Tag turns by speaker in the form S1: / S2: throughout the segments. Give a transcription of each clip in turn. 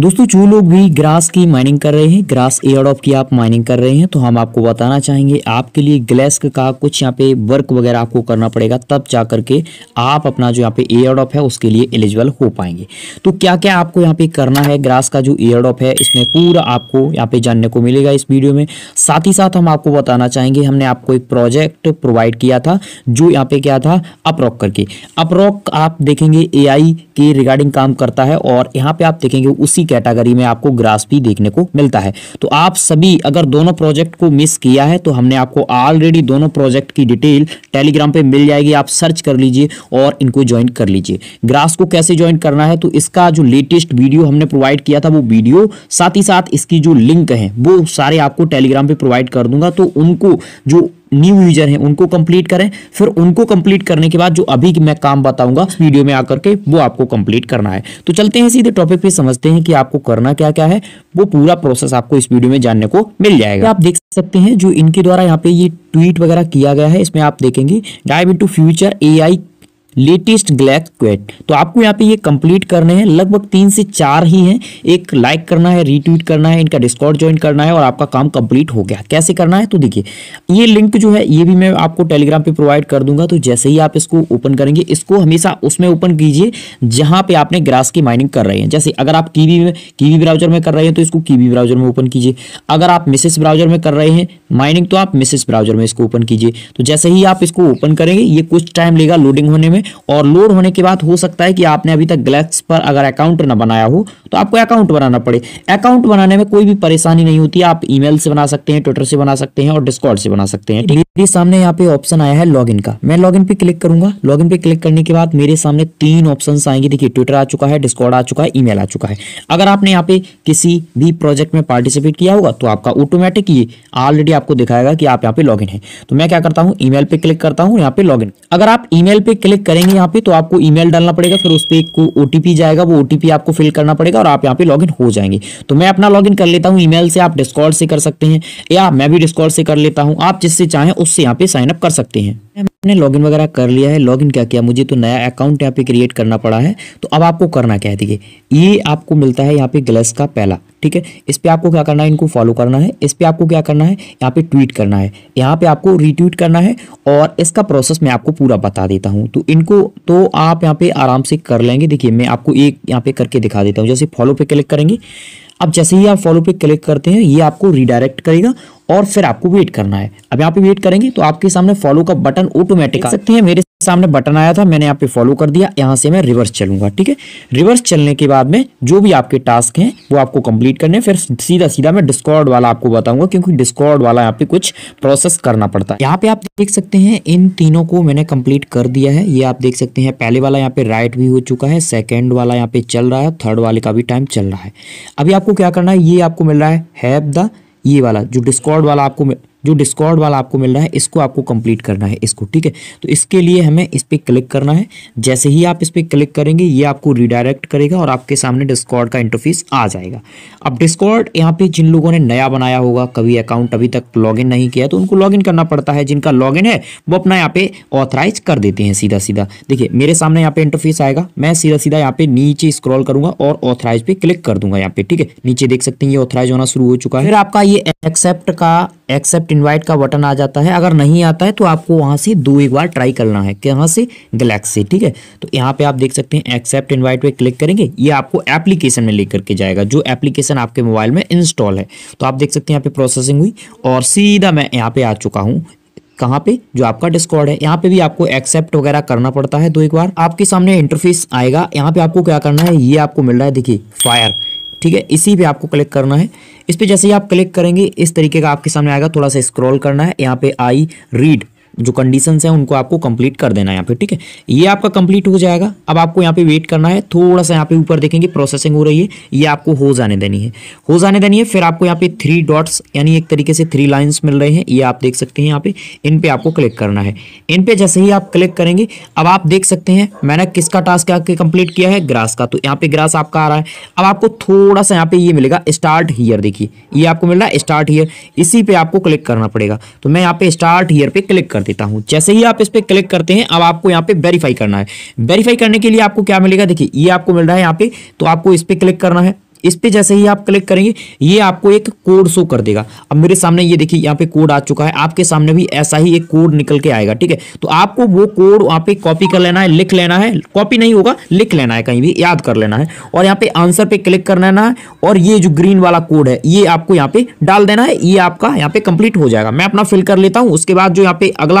S1: दोस्तों जो लोग भी ग्रास की माइनिंग कर रहे हैं ग्रास ऑफ की आप माइनिंग कर रहे हैं तो हम आपको बताना चाहेंगे आपके लिए ग्लेस्क का कुछ यहाँ पे वर्क वगैरह आपको करना पड़ेगा तब जा करके आप अपना जो यहाँ पे एयर ऑफ है उसके लिए एलिजिबल हो पाएंगे तो क्या क्या आपको यहाँ पे करना है ग्रास का जो ऑफ है इसमें पूरा आपको यहाँ पे जानने को मिलेगा इस वीडियो में साथ ही साथ हम आपको बताना चाहेंगे हमने आपको एक प्रोजेक्ट प्रोवाइड किया था जो यहाँ पे क्या था अपरॉक करके अपरॉक आप देखेंगे ए के रिगार्डिंग काम करता है और यहाँ पे आप देखेंगे उसी कैटेगरी में आपको ग्रास भी देखने को मिलता है तो आप सभी अगर दोनों प्रोजेक्ट को मिस किया है तो हमने आपको ऑलरेडी दोनों प्रोजेक्ट की डिटेल टेलीग्राम पे मिल जाएगी आप सर्च कर लीजिए और इनको ज्वाइन कर लीजिए ग्रास को कैसे ज्वाइन करना है तो इसका जो लेटेस्ट वीडियो हमने प्रोवाइड किया था वो वीडियो साथ ही साथ इसकी जो लिंक है वो सारे आपको टेलीग्राम पर प्रोवाइड कर दूंगा तो उनको जो न्यू यूजर हैं उनको कंप्लीट करें फिर उनको कंप्लीट करने के बाद जो अभी मैं काम बताऊंगा वीडियो में आकर के वो आपको कंप्लीट करना है तो चलते हैं सीधे टॉपिक पे समझते हैं कि आपको करना क्या क्या है वो पूरा प्रोसेस आपको इस वीडियो में जानने को मिल जाएगा तो आप देख सकते हैं जो इनके द्वारा यहाँ पे ये ट्वीट वगैरह किया गया है इसमें आप देखेंगे dive in future a latest ग्लैक क्वेट तो आपको यहाँ पे ये कंप्लीट करने हैं लगभग तीन से चार ही हैं एक लाइक करना है रीट्वीट करना है इनका डिस्कॉर्ड ज्वाइन करना है और आपका काम कंप्लीट हो गया कैसे करना है तो देखिए ये लिंक जो है ये भी मैं आपको टेलीग्राम पे प्रोवाइड कर दूंगा तो जैसे ही आप इसको ओपन करेंगे इसको हमेशा उसमें ओपन कीजिए जहाँ पर आपने ग्रास की माइनिंग कर रहे हैं जैसे अगर आप कीवी में कीवी ब्राउजर में कर रहे हैं तो इसको कीवी ब्राउजर में ओपन कीजिए अगर आप मिसेस ब्राउजर में कर रहे हैं माइनिंग तो आप मिसेस ब्राउजर में इसको ओपन कीजिए तो जैसे ही आप इसको ओपन करेंगे ये कुछ टाइम लेगा लोडिंग होने में और लोड होने के बाद हो सकता है कि आपने अभी तक ग्लैक्स पर अगर अकाउंट ना बनाया हो तो आपको अकाउंट बनाना पड़े अकाउंट बनाने में कोई भी परेशानी नहीं होती आप ईमेल से बना सकते हैं ट्विटर से बना सकते हैं और डिस्कॉर्ड से बना सकते हैं मेरे सामने यहाँ पे ऑप्शन आया है लॉग का मैं लॉग पे क्लिक करूंगा लॉग पे क्लिक करने के बाद मेरे सामने तीन ऑप्शन आएंगे देखिए ट्विटर आ चुका है डिस्कॉर्ड आ चुका है ई आ चुका है अगर आपने यहाँ पे किसी भी प्रोजेक्ट में पार्टिसिपेट किया होगा तो आपका ऑटोमेटिक ये ऑलरेडी आपको दिखाएगा कि आप यहाँ पे लॉग है तो मैं क्या करता हूँ ईमेल पे क्लिक करता हूँ यहाँ पे लॉग अगर आप ईमेल पे क्लिक करें करेंगे यहाँ पे तो आपको ईमेल डालना पड़ेगा फिर उस पर एक ओ जाएगा वो ओ आपको फिल करना पड़ेगा और आप यहाँ पे लॉगिन हो जाएंगे तो मैं अपना लॉगिन कर लेता हूँ ईमेल से आप डिस्कॉर्ड से कर सकते हैं या मैं भी डिस्कॉर्ड से कर लेता हूँ आप जिससे चाहें उससे यहाँ पे साइनअप कर सकते हैं हमने लॉगिन वगैरह कर लिया है लॉगिन क्या किया मुझे तो नया अकाउंट यहाँ पे क्रिएट करना पड़ा है तो अब आपको करना क्या है देखिए ये आपको मिलता है यहाँ पे ग्लस का पहला ठीक है इस पर आपको क्या करना है इनको फॉलो करना है इस पर आपको क्या करना है यहाँ पे ट्वीट करना है यहाँ पे आपको रीट्वीट करना है और इसका प्रोसेस मैं आपको पूरा बता देता हूँ तो इनको तो आप यहाँ पे आराम से कर लेंगे देखिए मैं आपको एक यहाँ पे करके दिखा देता हूँ जैसे फॉलो पे क्लिक करेंगे अब जैसे ही आप फॉलो पे क्लिक करते हैं ये आपको रिडायरेक्ट करेगा और फिर आपको वेट करना है अब यहाँ पे वेट करेंगे तो आपके सामने फॉलो का बटन ऑटोमेटिक आ सकते हैं मेरे सामने बटन आया था मैंने यहाँ पे फॉलो कर दिया यहाँ से मैं रिवर्स चलूंगा ठीक है रिवर्स चलने के बाद में जो भी आपके टास्क हैं वो आपको कंप्लीट करने फिर सीधा सीधा मैं डिस्कॉर्ड वाला आपको बताऊंगा क्योंकि डिस्कॉर्ड वाला यहाँ पे कुछ प्रोसेस करना पड़ता है यहाँ पे आप देख सकते हैं इन तीनों को मैंने कंप्लीट कर दिया है ये आप देख सकते हैं पहले वाला यहाँ पे राइट भी हो चुका है सेकेंड वाला यहाँ पे चल रहा है थर्ड वाले का भी टाइम चल रहा है अभी आपको क्या करना है ये आपको मिल रहा है द ये वाला जो डिस्कॉर्ड वाला आपको जो डिस्कॉर्ड वाला आपको मिल रहा है इसको आपको कंप्लीट करना है इसको ठीक है तो इसके लिए हमें इस पर क्लिक करना है जैसे ही आप इस पर क्लिक करेंगे ये आपको रिडायरेक्ट करेगा और आपके सामने डिस्कॉर्ड का इंटरफेस आ जाएगा अब डिस्कॉर्ड यहाँ पे जिन लोगों ने नया बनाया होगा कभी अकाउंट अभी तक लॉग नहीं किया तो उनको लॉग करना पड़ता है जिनका लॉग है वो अपना यहाँ पे ऑथराइज कर देते हैं सीधा सीधा देखिए मेरे सामने यहाँ पे इंटरफेस आएगा मैं सीधा सीधा यहाँ पे नीचे स्क्रॉल करूंगा और ऑथराइज पे क्लिक कर दूंगा यहाँ पे ठीक है नीचे देख सकते हैं ये ऑथराइज होना शुरू हो चुका है फिर आपका ये एक्सेप्ट का एक्सेप्ट इनवाइट का बटन आ जाता है अगर नहीं आता है तो आपको वहाँ से दो एक बार ट्राई करना है कहाँ से गलेक्सी ठीक है तो यहाँ पे आप देख सकते हैं एक्सेप्ट इनवाइट पे क्लिक करेंगे ये आपको एप्लीकेशन में लेकर के जाएगा जो एप्लीकेशन आपके मोबाइल में इंस्टॉल है तो आप देख सकते हैं यहाँ पे प्रोसेसिंग हुई और सीधा मैं यहाँ पे आ चुका हूँ कहाँ पे जो आपका डिस्कॉर्ड है यहाँ पे भी आपको एक्सेप्ट वगैरह करना पड़ता है दो एक बार आपके सामने इंटरफेस आएगा यहाँ पे आपको क्या करना है ये आपको मिल रहा है देखिए फायर ठीक है इसी पे आपको क्लिक करना है इस पर जैसे ही आप क्लिक करेंगे इस तरीके का आपके सामने आएगा थोड़ा सा स्क्रॉल करना है यहाँ पे आई रीड जो कंडीशंस हैं उनको आपको कंप्लीट कर देना है यहाँ पे ठीक है ये आपका कंप्लीट हो जाएगा अब आपको यहाँ पे वेट करना है थोड़ा सा यहाँ पे ऊपर देखेंगे प्रोसेसिंग हो रही है ये आपको हो जाने देनी है हो जाने देनी है फिर आपको यहाँ पे थ्री डॉट्स यानी एक तरीके से थ्री लाइन्स मिल रहे हैं ये आप देख सकते हैं यहाँ पे इन पे आपको क्लिक करना है इन पे जैसे ही आप क्लिक करेंगे अब आप देख सकते हैं मैंने किसका टास्क आपके कंप्लीट किया है ग्रास का तो यहाँ पे ग्रास आपका आ रहा है अब आपको थोड़ा सा यहाँ पे ये मिलेगा स्टार्ट हीयर देखिए ये आपको मिल रहा है स्टार्ट हीयर इसी पे आपको क्लिक करना पड़ेगा तो मैं यहाँ पे स्टार्ट हीयर पे क्लिक कर देता हूं जैसे ही आप इस पर क्लिक करते हैं अब आपको यहाँ पे वेरीफाई करना है वेरीफाई करने के लिए आपको क्या मिलेगा देखिए ये आपको मिल रहा है यहाँ पे तो आपको इस पर क्लिक करना है इस पे जैसे ही आप क्लिक करेंगे ये आपको एक कोड शो कर देगा अब मेरे सामने ये देखिए यहाँ पे कोड आ चुका है आपके सामने भी ऐसा ही एक कोड निकल के आएगा ठीक है तो आपको वो कोड वहाँ पे कॉपी कर लेना है लिख लेना है कॉपी नहीं होगा लिख लेना है कहीं भी याद कर लेना है और यहाँ पे आंसर पे क्लिक कर लेना है और ये जो ग्रीन वाला कोड है ये आपको यहाँ पे डाल देना है ये आपका यहाँ पे कंप्लीट हो जाएगा मैं अपना फिल कर लेता हूँ उसके बाद जो यहाँ पे अगला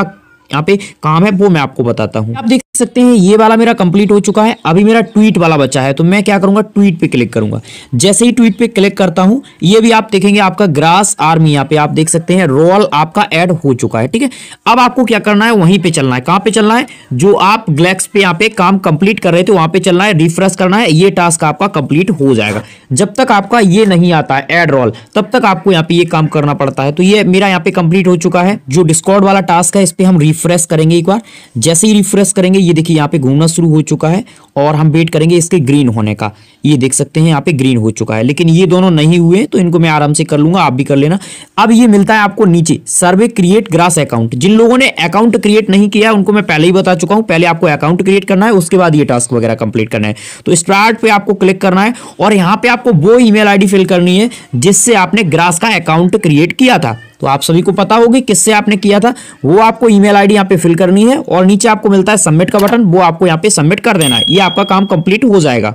S1: यहाँ पे काम है वो मैं आपको बताता हूँ आप सकते हैं ये वाला मेरा कंप्लीट हो चुका है अभी मेरा ट्वीट वाला बचा है तो मैं क्या करूंगा ट्वीट पे क्लिक करूंगा जैसे ही ट्वीट पे क्लिक करता हूं ये भी आप देखेंगे आपका ग्रास आर्मी यहां पे आप देख सकते हैं रोल आपका ऐड हो चुका है ठीक है अब आपको क्या करना है वहीं पे चलना है कहां पे चलना है जो आप ग्लैक्स पे यहां पे काम कंप्लीट कर रहे थे वहां पे चलना है रिफ्रेश करना है ये टास्क आपका कंप्लीट हो जाएगा जब तक आपका ये नहीं आता है एड रोल तब तक आपको यहाँ पे ये काम करना पड़ता है तो ये मेरा यहाँ पे कंप्लीट हो चुका है जो डिस्कॉर्ड वाला टास्क है इस पर हम रिफ्रेश करेंगे एक बार जैसे ही रिफ्रेश करेंगे ये देखिए यहाँ पे घूमना शुरू हो चुका है और हम वेट करेंगे इसके ग्रीन होने का ये देख सकते हैं यहाँ पे ग्रीन हो चुका है लेकिन ये दोनों नहीं हुए तो इनको मैं आराम से कर लूंगा आप भी कर लेना अब ये मिलता है आपको नीचे सर्वे क्रिएट ग्रास अकाउंट जिन लोगों ने अकाउंट क्रिएट नहीं किया उनको मैं पहले ही बता चुका हूँ पहले आपको अकाउंट क्रिएट करना है उसके बाद ये टास्क वगैरह कंप्लीट करना है तो स्टार्ट पे आपको क्लिक करना है और यहाँ पे आपको वो ई आईडी फिल करनी है जिससे आपने ग्रास का अकाउंट क्रिएट किया था तो आप सभी को पता होगी किससे आपने किया था वो आपको ईमेल आईडी यहाँ पे फिल करनी है और नीचे आपको मिलता है सबमिट का बटन वो आपको यहाँ पे सबमिट कर देना है ये आपका काम कंप्लीट हो जाएगा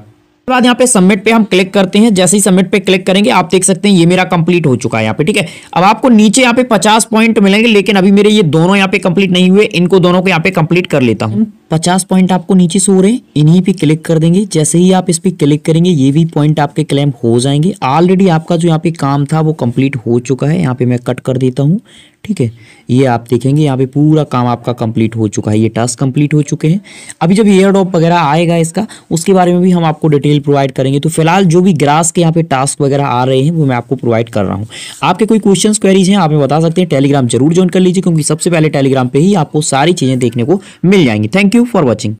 S1: बाद यहाँ पे सबमिट पे हम क्लिक करते हैं जैसे ही सबमिट पे क्लिक करेंगे आप देख सकते हैं ये मेरा कंप्लीट हो चुका है यहाँ पे ठीक है अब आपको नीचे यहाँ पे 50 पॉइंट मिलेंगे लेकिन अभी मेरे ये दोनों यहाँ पे कंप्लीट नहीं हुए इनको दोनों को यहाँ पे कंप्लीट कर लेता हूँ 50 पॉइंट आपको नीचे सो रहे हैं इन्हीं पे क्लिक कर देंगे जैसे ही आप इस पर क्लिक करेंगे ये भी पॉइंट आपके क्लेम हो जाएंगे ऑलरेडी आपका जो यहाँ पे काम था वो कंप्लीट हो चुका है यहाँ पे मैं कट कर देता हूँ ठीक है ये आप देखेंगे यहाँ पे पूरा काम आपका कंप्लीट हो चुका है ये टास्क कंप्लीट हो चुके हैं अभी जब एयर ड्रॉप वगैरह आएगा इसका उसके बारे में भी हम आपको डिटेल प्रोवाइड करेंगे तो फिलहाल जो भी ग्रास के यहाँ पे टास्क वगैरह आ रहे हैं वो मैं आपको प्रोवाइड कर रहा हूँ आपके कोई क्वेश्चन क्वेरीज हैं आप बता सकते हैं टेलीग्राम जरूर ज्वाइन कर लीजिए क्योंकि सबसे पहले टेलीग्राम पर ही आपको सारी चीज़ें देखने को मिल जाएंगी thank you you for watching.